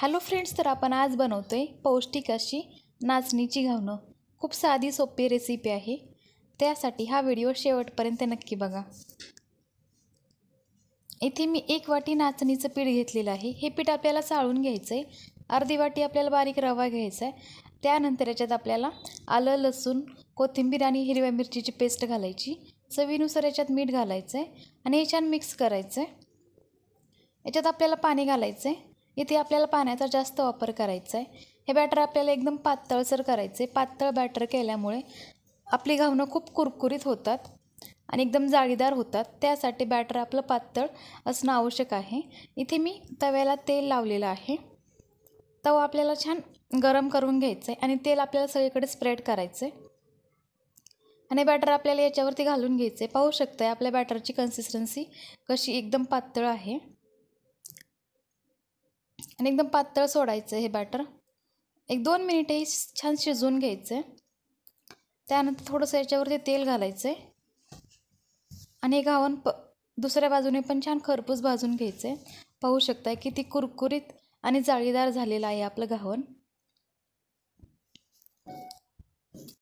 hello friends तर आपण आज बनवतो आहे पौष्टिक अशी नाचणीची घावणं खूप साधी सोपी रेसिपी आहे त्यासाठी हा व्हिडिओ शेवटपर्यंत नक्की बघा इथे मी एक वाटी नाचणीचं पीठ घेतलेलं आहे हे पीठ आपल्याला चाळून घ्यायचं आहे अर्धी वाटी आपल्याला बारीक रवा घ्यायचा आहे त्यानंतर याच्यात आपल्याला आलं लसूण कोथिंबीर आणि हिरव्या मिरचीची पेस्ट घालायची चवीनुसार याच्यात मीठ घालायचं आहे आणि हे छान मिक्स करायचं आहे याच्यात आपल्याला पाणी घालायचं आहे इथे आपल्याला पाण्याचा जास्त वापर करायचा आहे हे बॅटर आपल्याला एकदम पातळसर आहे पातळ बॅटर केल्यामुळे आपली घावणं खूप कुरकुरीत होतात आणि एकदम जाळीदार होतात त्यासाठी बॅटर आपलं पातळ असणं आवश्यक आहे इथे मी तव्याला तेल लावलेलं आहे तवा आपल्याला छान गरम करून घ्यायचं आहे आणि तेल आपल्याला सगळीकडे स्प्रेड करायचं आहे आणि बॅटर आपल्याला याच्यावरती घालून घ्यायचं आहे पाहू शकतं आहे आपल्या बॅटरची कन्सिस्टन्सी कशी एकदम पातळ आहे आणि एकदम पातळ सोडायचं हे बॅटर एक दोन मिनिटे छान शिजवून घ्यायचं आहे त्यानंतर थोडंसं याच्यावरती तेल घालायचं आहे आणि घावन प दुसऱ्या बाजूने पण छान खरपूस भाजून घ्यायचं आहे पाहू शकताय किती कुरकुरीत आणि जाळीदार झालेलं आहे आपलं घावन